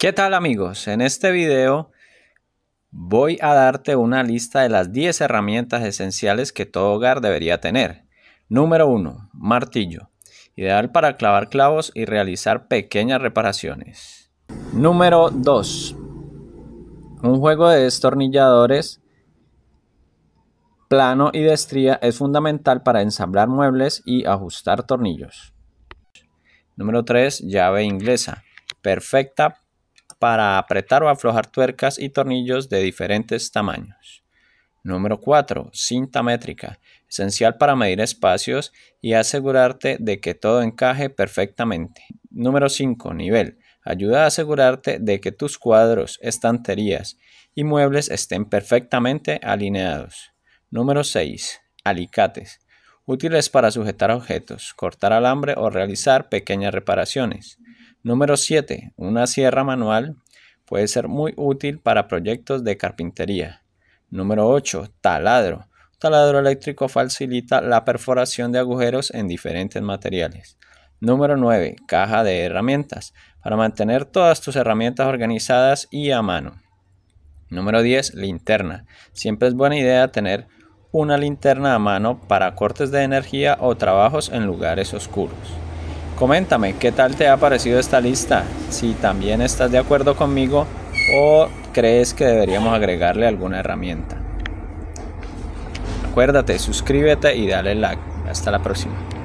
¿Qué tal amigos? En este video voy a darte una lista de las 10 herramientas esenciales que todo hogar debería tener. Número 1. Martillo. Ideal para clavar clavos y realizar pequeñas reparaciones. Número 2. Un juego de destornilladores plano y de estría es fundamental para ensamblar muebles y ajustar tornillos. Número 3. Llave inglesa perfecta para apretar o aflojar tuercas y tornillos de diferentes tamaños. Número 4. Cinta métrica. Esencial para medir espacios y asegurarte de que todo encaje perfectamente. Número 5. Nivel. Ayuda a asegurarte de que tus cuadros, estanterías y muebles estén perfectamente alineados. Número 6. Alicates. Útiles para sujetar objetos, cortar alambre o realizar pequeñas reparaciones. Número 7. Una sierra manual puede ser muy útil para proyectos de carpintería. Número 8. Taladro. Taladro eléctrico facilita la perforación de agujeros en diferentes materiales. Número 9. Caja de herramientas. Para mantener todas tus herramientas organizadas y a mano. Número 10. Linterna. Siempre es buena idea tener una linterna a mano para cortes de energía o trabajos en lugares oscuros. Coméntame qué tal te ha parecido esta lista, si también estás de acuerdo conmigo o crees que deberíamos agregarle alguna herramienta. Acuérdate, suscríbete y dale like. Hasta la próxima.